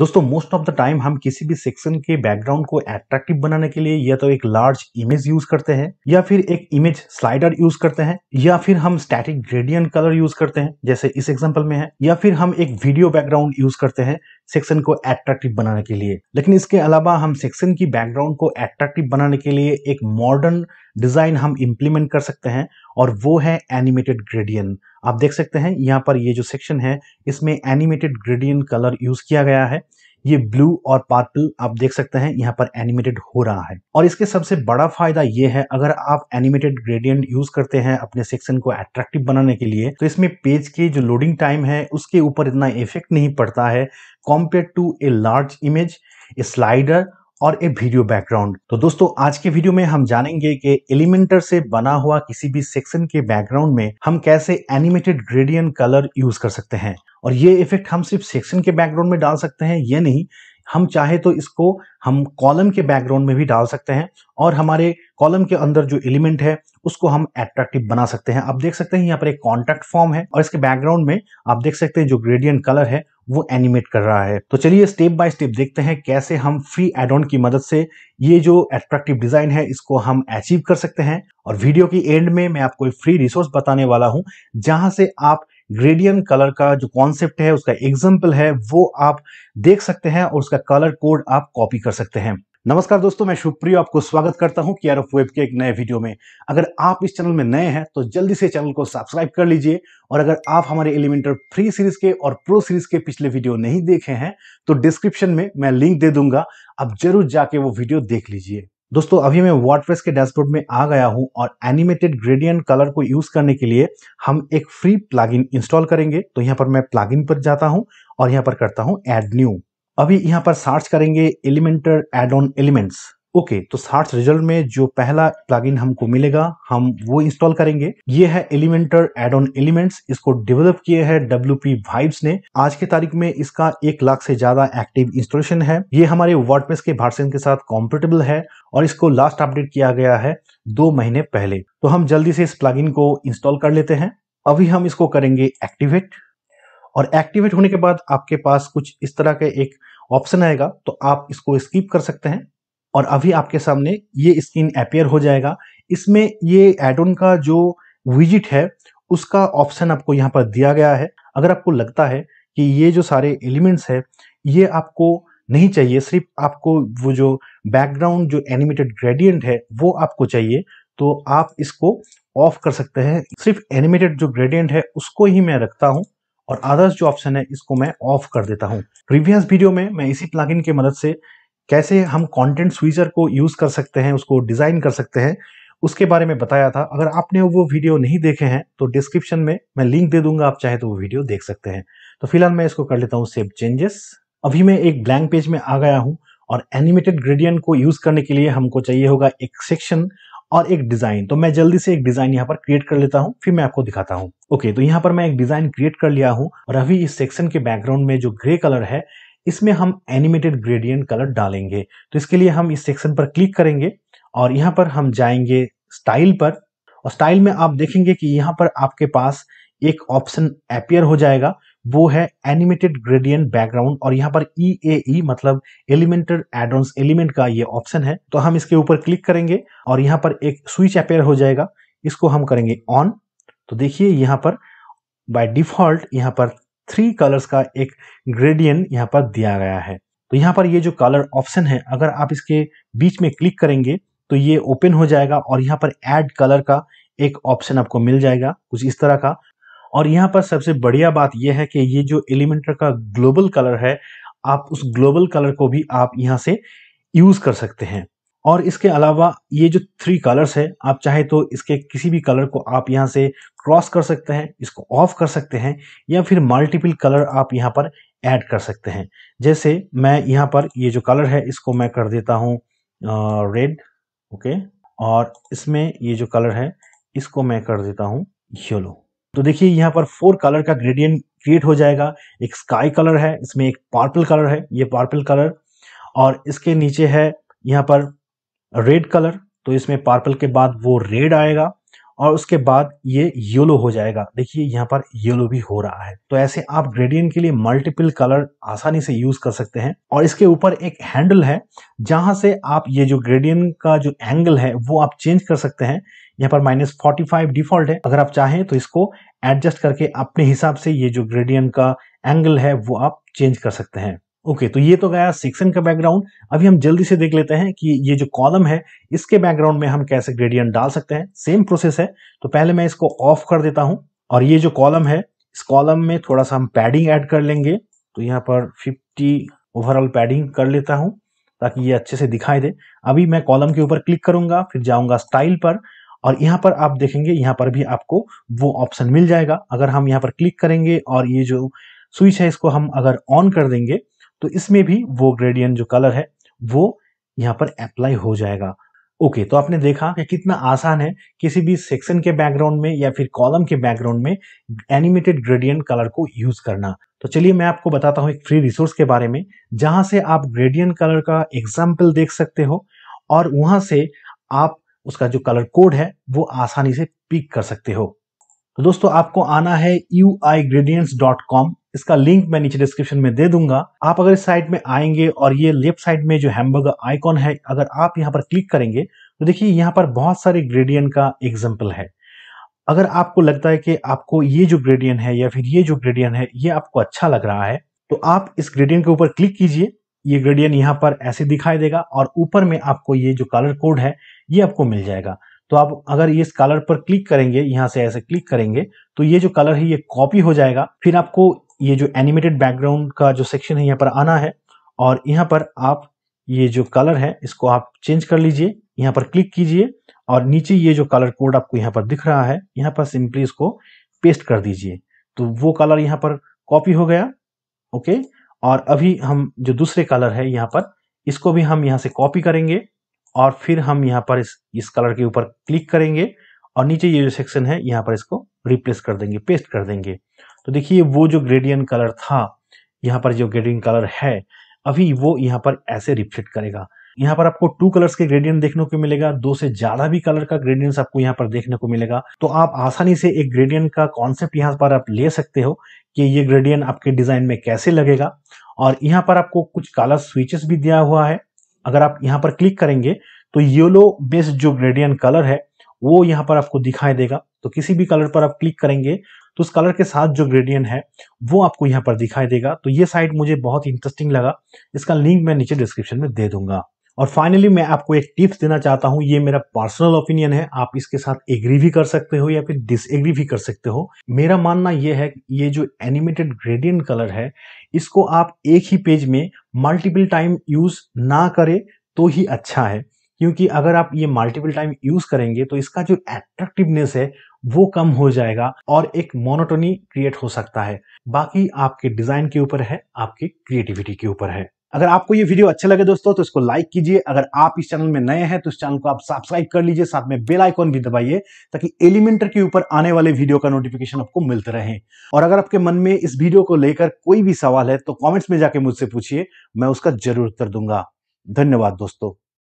दोस्तों most of the time हम किसी भी सेक्शन के बैकग्राउंड को एट्रैक्टिव बनाने के लिए या तो एक लार्ज इमेज यूज करते हैं या फिर एक इमेज स्लाइडर यूज करते हैं या फिर हम स्टैटिक ग्रेडियंट कलर यूज करते हैं जैसे इस एग्जाम्पल में है या फिर हम एक वीडियो बैकग्राउंड यूज करते हैं सेक्शन को एट्रैक्टिव बनाने के लिए लेकिन इसके अलावा हम सेक्शन की बैकग्राउंड को एट्रैक्टिव बनाने के लिए एक मॉडर्न डिज़ाइन हम इम्प्लीमेंट कर सकते हैं और वो है एनिमेटेड ग्रेडियन आप देख सकते हैं यहाँ पर ये जो सेक्शन है इसमें एनिमेटेड ग्रेडियन कलर यूज़ किया गया है ये ब्लू और पर्पल आप देख सकते हैं यहाँ पर एनिमेटेड हो रहा है और इसके सबसे बड़ा फायदा ये है अगर आप एनिमेटेड ग्रेडियंट यूज करते हैं अपने सेक्शन को अट्रैक्टिव बनाने के लिए तो इसमें पेज के जो लोडिंग टाइम है उसके ऊपर इतना इफेक्ट नहीं पड़ता है compare to a large image a slider और ए वीडियो बैकग्राउंड तो दोस्तों आज के वीडियो में हम जानेंगे कि एलिमेंटर से बना हुआ किसी भी सेक्शन के बैकग्राउंड में हम कैसे एनिमेटेड ग्रेडियन कलर यूज कर सकते हैं और ये इफेक्ट हम सिर्फ सेक्शन के बैकग्राउंड में डाल सकते हैं ये नहीं हम चाहे तो इसको हम कॉलम के बैकग्राउंड में भी डाल सकते हैं और हमारे कॉलम के अंदर जो एलिमेंट है उसको हम एट्रैक्टिव बना सकते हैं आप देख सकते हैं यहाँ पर एक कॉन्टैक्ट फॉर्म है और इसके बैकग्राउंड में आप देख सकते हैं जो ग्रेडियंट कलर है वो एनिमेट कर रहा है तो चलिए स्टेप बाय स्टेप देखते हैं कैसे हम फ्री एड ऑन की मदद से ये जो एट्रैक्टिव डिजाइन है इसको हम अचीव कर सकते हैं और वीडियो की एंड में मैं आपको एक फ्री रिसोर्स बताने वाला हूँ जहां से आप ग्रेडियन कलर का जो कॉन्सेप्ट है उसका एग्जाम्पल है वो आप देख सकते हैं और उसका कलर कोड आप कॉपी कर सकते हैं नमस्कार दोस्तों मैं शुभप्रिय आपको स्वागत करता हूं केयर ऑफ वेब के एक नए वीडियो में अगर आप इस चैनल में नए हैं तो जल्दी से चैनल को सब्सक्राइब कर लीजिए और अगर आप हमारे एलिमेंटर फ्री सीरीज के और प्रो सीरीज के पिछले वीडियो नहीं देखे हैं तो डिस्क्रिप्शन में मैं लिंक दे दूंगा आप जरूर जाके वो वीडियो देख लीजिए दोस्तों अभी मैं वर्डप्रेस के डैशबोर्ड में आ गया हूं और एनिमेटेड ग्रेडियंट कलर को यूज करने के लिए हम एक फ्री प्लगइन इंस्टॉल करेंगे तो यहाँ पर मैं प्लगइन पर जाता हूँ और यहाँ पर करता हूँ एड न्यू अभी यहाँ पर सर्च करेंगे Elementor add on elements okay तो सर्च रिजल्ट में जो पहला प्लगइन हमको मिलेगा हम वो इंस्टॉल करेंगे ये है एलिमेंटर एड ऑन एलिमेंट्स इसको डेवलप किए हैं डब्ल्यू पी वाइब्स ने आज के तारीख में इसका एक लाख से ज्यादा एक्टिव इंस्टॉलेशन है ये हमारे वर्डप्रेस के वर्सन के साथ कॉम्पेटेबल है और इसको लास्ट अपडेट किया गया है दो महीने पहले तो हम जल्दी से इस प्लग को इंस्टॉल कर लेते हैं अभी हम इसको करेंगे एक्टिवेट और एक्टिवेट होने के बाद आपके पास कुछ इस तरह के एक ऑप्शन आएगा तो आप इसको स्किप कर सकते हैं और अभी आपके सामने ये स्क्रीन अपेयर हो जाएगा इसमें ये एड ऑन का जो विजिट है उसका ऑप्शन आपको यहाँ पर दिया गया है अगर आपको लगता है कि ये जो सारे एलिमेंट्स है ये आपको नहीं चाहिए सिर्फ आपको वो जो बैकग्राउंड जो एनिमेटेड ग्रेडियंट है वो आपको चाहिए तो आप इसको ऑफ कर सकते हैं सिर्फ एनिमेटेड जो ग्रेडियंट है उसको ही मैं रखता हूँ और अदर्स जो ऑप्शन है इसको मैं ऑफ कर देता हूँ प्रीवियस वीडियो में मैं इसी प्लगइन की मदद से कैसे हम कंटेंट स्वीजर को यूज कर सकते हैं उसको डिजाइन कर सकते हैं उसके बारे में बताया था अगर आपने वो वीडियो नहीं देखे हैं तो डिस्क्रिप्शन में मैं लिंक दे दूंगा आप चाहे तो वो वीडियो देख सकते हैं तो फिलहाल मैं इसको कर लेता हूँ सेव चेंजेस अभी मैं एक ब्लैंक पेज में आ गया हूँ और एनिमेटेड ग्रेडियंट को यूज करने के लिए हमको चाहिए होगा एक सेक्शन और एक डिज़ाइन तो मैं जल्दी से एक डिज़ाइन यहाँ पर क्रिएट कर लेता हूँ फिर मैं आपको दिखाता हूँ ओके तो यहाँ पर मैं एक डिज़ाइन क्रिएट कर लिया हूँ और अभी इस सेक्शन के बैकग्राउंड में जो ग्रे कलर है इसमें हम एनिमेटेड ग्रेडियंट कलर डालेंगे तो इसके लिए हम इस सेक्शन पर क्लिक करेंगे और यहाँ पर हम जाएंगे स्टाइल पर और स्टाइल में आप देखेंगे कि यहाँ पर आपके पास एक ऑप्शन अपियर हो जाएगा वो है एनिमेटेड ग्रेडियंट बैकग्राउंड और यहाँ पर ई ए ई मतलब एलिमेंटेड एडोन्स एलिमेंट का ये ऑप्शन है तो हम इसके ऊपर क्लिक करेंगे और यहाँ पर एक स्विच अपेयर हो जाएगा इसको हम करेंगे ऑन तो देखिए यहाँ पर बाय डिफॉल्ट यहाँ पर थ्री कलर्स का एक ग्रेडियंट यहाँ पर दिया गया है तो यहाँ पर ये जो कलर ऑप्शन है अगर आप इसके बीच में क्लिक करेंगे तो ये ओपन हो जाएगा और यहाँ पर एड कलर का एक ऑप्शन आपको मिल जाएगा कुछ इस तरह का और यहाँ पर सबसे बढ़िया बात यह है कि ये जो एलिमेंटर का ग्लोबल कलर है आप उस ग्लोबल कलर को भी आप यहाँ से यूज़ कर सकते हैं और इसके अलावा ये जो थ्री कलर्स है आप चाहे तो इसके किसी भी कलर को आप यहाँ से क्रॉस कर सकते हैं इसको ऑफ कर सकते हैं या फिर मल्टीपल कलर आप यहाँ पर ऐड कर सकते हैं जैसे मैं यहाँ पर ये जो कलर है इसको मैं कर देता हूँ रेड ओके और इसमें ये जो कलर है इसको मैं कर देता हूँ येलो तो देखिए यहाँ पर फोर कलर का ग्रेडियंट क्रिएट हो जाएगा एक स्काई कलर है इसमें एक पार्पल कलर है ये पार्पल कलर और इसके नीचे है यहाँ पर रेड कलर तो इसमें पार्पल के बाद वो रेड आएगा और उसके बाद ये येलो हो जाएगा देखिए यहाँ पर येलो भी हो रहा है तो ऐसे आप ग्रेडियंट के लिए मल्टीपल कलर आसानी से यूज कर सकते हैं और इसके ऊपर एक हैंडल है जहां से आप ये जो ग्रेडियंट का जो एंगल है वो आप चेंज कर सकते हैं यहाँ पर माइनस फोर्टी फाइव डिफॉल्ट है अगर आप चाहें तो इसको एडजस्ट करके अपने हिसाब से ये जो ग्रेडियंट का एंगल है वो आप चेंज कर सकते हैं ओके okay, तो ये तो गया सेक्शन का बैकग्राउंड अभी हम जल्दी से देख लेते हैं कि ये जो कॉलम है इसके बैकग्राउंड में हम कैसे ग्रेडियंट डाल सकते हैं सेम प्रोसेस है तो पहले मैं इसको ऑफ कर देता हूं और ये जो कॉलम है इस कॉलम में थोड़ा सा हम पैडिंग ऐड कर लेंगे तो यहाँ पर 50 ओवरऑल पैडिंग कर लेता हूँ ताकि ये अच्छे से दिखाई दे अभी मैं कॉलम के ऊपर क्लिक करूंगा फिर जाऊंगा स्टाइल पर और यहाँ पर आप देखेंगे यहाँ पर भी आपको वो ऑप्शन मिल जाएगा अगर हम यहाँ पर क्लिक करेंगे और ये जो स्विच है इसको हम अगर ऑन कर देंगे तो इसमें भी वो ग्रेडियंट जो कलर है वो यहाँ पर अप्लाई हो जाएगा ओके okay, तो आपने देखा कि कितना आसान है किसी भी सेक्शन के बैकग्राउंड में या फिर कॉलम के बैकग्राउंड में एनिमेटेड ग्रेडियंट कलर को यूज करना तो चलिए मैं आपको बताता हूँ एक फ्री रिसोर्स के बारे में जहां से आप ग्रेडियंट कलर का एग्जाम्पल देख सकते हो और वहां से आप उसका जो कलर कोड है वो आसानी से पिक कर सकते हो तो दोस्तों आपको आना है यू इसका लिंक मैं नीचे डिस्क्रिप्शन में दे दूंगा आप अगर इस साइट में आएंगे और ये लेफ्ट साइड में जो हैमबर्गर आइकॉन है अगर आप यहाँ पर क्लिक करेंगे तो देखिए यहाँ पर बहुत सारे ग्रेडियंट का एग्जाम्पल है अगर आपको लगता है कि आपको ये जो ग्रेडियंट है या फिर ये जो ग्रेडियंट है ये आपको अच्छा लग रहा है तो आप इस ग्रेडियंट के ऊपर क्लिक कीजिए ये ग्रेडियंट यहाँ पर ऐसे दिखाई देगा और ऊपर में आपको ये जो कलर कोड है ये आपको मिल जाएगा तो आप अगर ये इस कलर पर क्लिक करेंगे यहाँ से ऐसे क्लिक करेंगे तो ये जो कलर है ये कॉपी हो जाएगा फिर आपको ये जो एनिमेटेड बैकग्राउंड का जो सेक्शन है यहाँ पर आना है और यहाँ पर आप ये जो कलर है इसको आप चेंज कर लीजिए यहाँ पर क्लिक कीजिए और नीचे ये जो कलर कोड आपको यहाँ पर दिख रहा है यहाँ पर सिंपली इसको पेस्ट कर दीजिए तो वो कलर यहाँ पर कॉपी हो गया ओके और अभी हम जो दूसरे कलर है यहाँ पर इसको भी हम यहाँ से कॉपी करेंगे और फिर हम यहाँ पर इस इस कलर के ऊपर क्लिक करेंगे और नीचे ये जो सेक्शन है यहाँ पर इसको रिप्लेस कर देंगे पेस्ट कर देंगे तो देखिए वो जो ग्रेडियन कलर था यहाँ पर जो ग्रेडियन कलर है अभी वो यहाँ पर ऐसे रिफ्लेक्ट करेगा यहाँ पर आपको टू कलर्स के ग्रेडियंट देखने को मिलेगा दो से ज्यादा भी कलर का ग्रेडियंट आपको यहाँ पर देखने को मिलेगा तो आप आसानी से एक ग्रेडियंट का कॉन्सेप्ट यहाँ पर आप ले सकते हो कि ये ग्रेडियंट आपके डिजाइन में कैसे लगेगा और यहाँ पर आपको कुछ कलर स्विचेस भी दिया हुआ है अगर आप यहाँ पर क्लिक करेंगे तो येलो बेस्ड जो ग्रेडियन कलर है वो यहाँ पर आपको दिखाई देगा तो किसी भी कलर पर आप क्लिक करेंगे तो उस कलर के साथ जो ग्रेडियन है वो आपको यहाँ पर दिखाई देगा तो ये साइट मुझे बहुत इंटरेस्टिंग लगा इसका लिंक मैं नीचे डिस्क्रिप्शन में दे दूंगा और फाइनली मैं आपको एक टिप्स देना चाहता हूँ ये मेरा पर्सनल ओपिनियन है आप इसके साथ एग्री भी कर सकते हो या फिर डिसएग्री भी कर सकते हो मेरा मानना यह है कि ये जो एनिमेटेड ग्रेडियंट कलर है इसको आप एक ही पेज में मल्टीपल टाइम यूज ना करें तो ही अच्छा है क्योंकि अगर आप ये मल्टीपल टाइम यूज करेंगे तो इसका जो एट्रेक्टिवनेस है वो कम हो जाएगा और एक मोनोटोनी क्रिएट हो सकता है बाकी आपके डिजाइन के ऊपर है आपकी क्रिएटिविटी के ऊपर है अगर आपको ये वीडियो अच्छे लगे दोस्तों तो इसको लाइक कीजिए अगर आप इस चैनल में नए हैं तो इस चैनल को आप सब्सक्राइब कर लीजिए साथ में बेल आइकॉन भी दबाइए ताकि एलिमेंटर के ऊपर आने वाले वीडियो का नोटिफिकेशन आपको मिलते रहे और अगर आपके मन में इस वीडियो को लेकर कोई भी सवाल है तो कॉमेंट्स में जाके मुझसे पूछिए मैं उसका जरूर उत्तर दूंगा धन्यवाद दोस्तों